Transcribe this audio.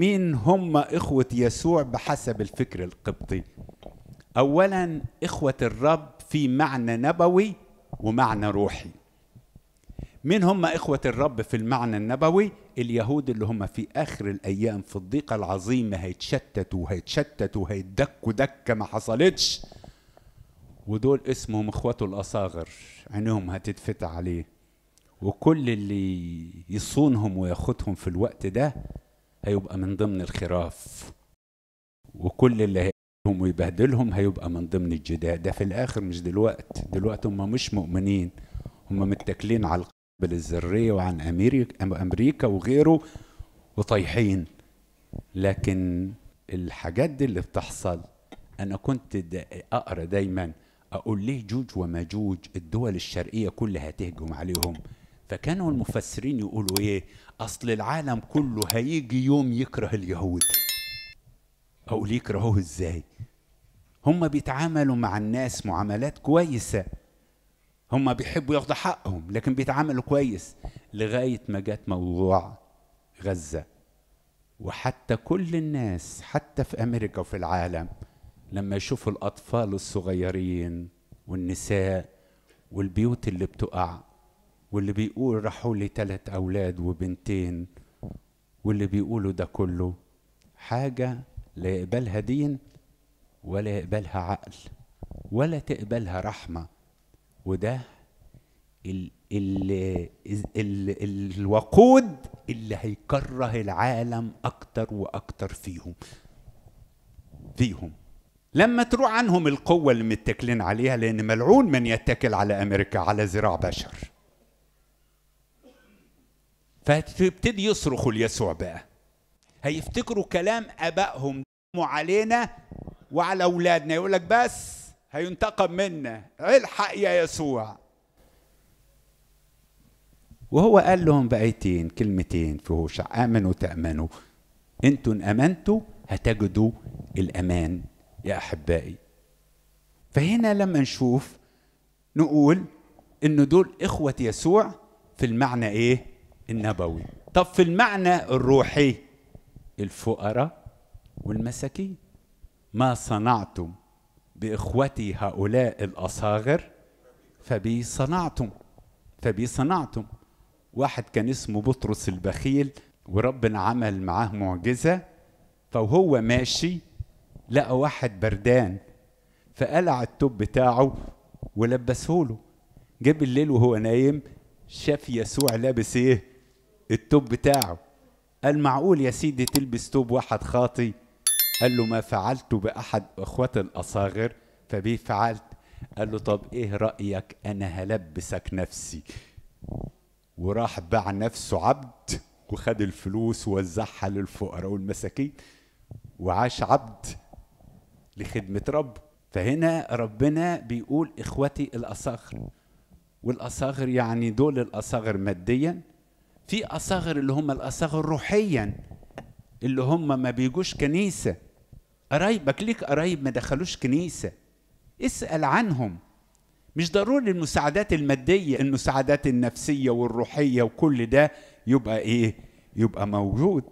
مين هم إخوة يسوع بحسب الفكر القبطي أولا إخوة الرب في معنى نبوي ومعنى روحي مين هم إخوة الرب في المعنى النبوي اليهود اللي هم في آخر الأيام في الضيقة العظيمة هيتشتتوا هيتشتتوا هيتدكوا دكة ما حصلتش ودول اسمهم إخوته الأصاغر عينهم هتتفتح عليه وكل اللي يصونهم وياخدهم في الوقت ده هيبقى من ضمن الخراف وكل اللي هيقتلهم ويبهدلهم هيبقى من ضمن الجداد ده في الاخر مش دلوقتي دلوقتي هم مش مؤمنين هم متكلين على القبل الذريه وعن امريكا وغيره وطايحين لكن الحاجات دي اللي بتحصل انا كنت دا اقرا دايما اقول ليه جوج وماجوج الدول الشرقيه كلها تهجم عليهم فكانوا المفسرين يقولوا ايه اصل العالم كله هيجي يوم يكره اليهود اقول يكرهوه ازاي هم بيتعاملوا مع الناس معاملات كويسه هم بيحبوا ياخدوا حقهم لكن بيتعاملوا كويس لغايه ما جت موضوع غزه وحتى كل الناس حتى في امريكا وفي العالم لما يشوفوا الاطفال الصغيرين والنساء والبيوت اللي بتقع واللي بيقول راحوا لي تلات أولاد وبنتين واللي بيقولوا ده كله حاجة لا يقبلها دين ولا يقبلها عقل ولا تقبلها رحمة وده ال ال ال ال ال الوقود اللي هيكره العالم أكتر وأكتر فيهم فيهم لما تروح عنهم القوة اللي متكلين عليها لأن ملعون من يتكل على أمريكا على ذراع بشر فهتبتدي يصرخوا ليسوع بقى هيفتكروا كلام ابائهم علينا وعلى اولادنا يقول لك بس هينتقم منا الحق يا يسوع وهو قال لهم بايتين كلمتين في هوشع امنوا تامنوا انتم امنتوا هتجدوا الامان يا احبائي فهنا لما نشوف نقول ان دول اخوه يسوع في المعنى ايه النبوي طب في المعنى الروحي الفقراء والمساكين ما صنعتم بإخوتي هؤلاء الأصاغر فبي صنعتم فبي صنعتم واحد كان اسمه بطرس البخيل وربنا عمل معاه معجزة فهو ماشي لقى واحد بردان فقلع التوب بتاعه ولبسه له جه بالليل وهو نايم شاف يسوع لابس ايه التوب بتاعه قال معقول يا سيدي تلبس توب واحد خاطي قال له ما فعلت بأحد أخوات الأصاغر فبيه فعلت قال له طب إيه رأيك أنا هلبسك نفسي وراح باع نفسه عبد وخد الفلوس ووزعها للفقراء والمساكين وعاش عبد لخدمة رب فهنا ربنا بيقول إخوتي الأصاغر والأصاغر يعني دول الأصاغر ماديا في أصاغر اللي هم الأصاغر روحيا اللي هم ما بيجوش كنيسة قرايبك ليك قرايب ما دخلوش كنيسة اسأل عنهم مش ضروري المساعدات المادية المساعدات النفسية والروحية وكل ده يبقى إيه؟ يبقى موجود